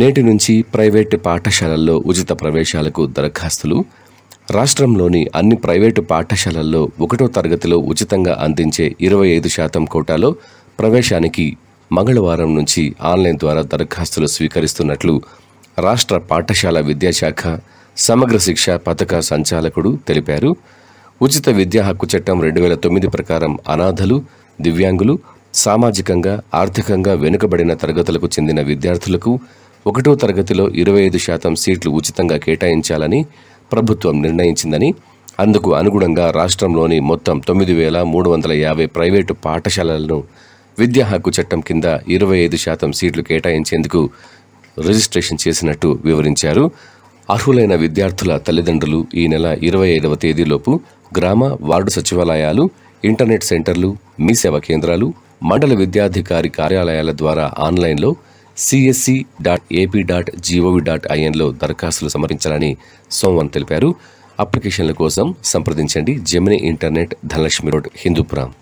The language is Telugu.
నేటి నుంచి ప్రైవేటు పాఠశాలల్లో ఉచిత ప్రవేశాలకు దరఖాస్తులు రాష్ట్రంలోని అన్ని ప్రైవేటు పాఠశాలల్లో ఒకటో తరగతిలో ఉచితంగా అందించే ఇరవై ఐదు శాతం కోటాలో ప్రవేశానికి మంగళవారం నుంచి ఆన్లైన్ ద్వారా దరఖాస్తులు స్వీకరిస్తున్నట్లు రాష్ట్ర పాఠశాల విద్యాశాఖ సమగ్ర శిక్ష పథక సంచాలకుడు తెలిపారు ఉచిత విద్యా హక్కు చట్టం రెండు వేల తొమ్మిది ప్రకారం అనాథలు దివ్యాంగులు సామాజికంగా ఆర్థికంగా వెనుకబడిన తరగతులకు చెందిన విద్యార్థులకు ఒకటో తరగతిలో ఇరవై ఐదు శాతం సీట్లు ఉచితంగా కేటాయించాలని ప్రభుత్వం నిర్ణయించిందని అందుకు అనుగుణంగా రాష్ట్రంలోని మొత్తం తొమ్మిది వేల మూడు వందల యాభై ప్రైవేటు పాఠశాలలను విద్యా హక్కు చట్టం కింద ఇరవై ఐదు శాతం సీట్లు కేటాయించేందుకు రిజిస్ట్రేషన్ చేసినట్టు వివరించారు అర్హులైన విద్యార్థుల తల్లిదండ్రులు ఈ నెల ఇరవై ఐదవ తేదీలోపు గ్రామ వార్డు సచివాలయాలు ఇంటర్నెట్ సెంటర్లు మీ సేవా కేంద్రాలు మండల విద్యాధికారి కార్యాలయాల ద్వారా ఆన్లైన్లో CSC dot AP dot GOV డాట్ ఐఎన్లో దరఖాస్తులు సమర్పించాలని సోమవారం తెలిపారు అప్లికేషన్ల కోసం సంప్రదించండి Gemini internet Dhanalakshmi road Hindupuram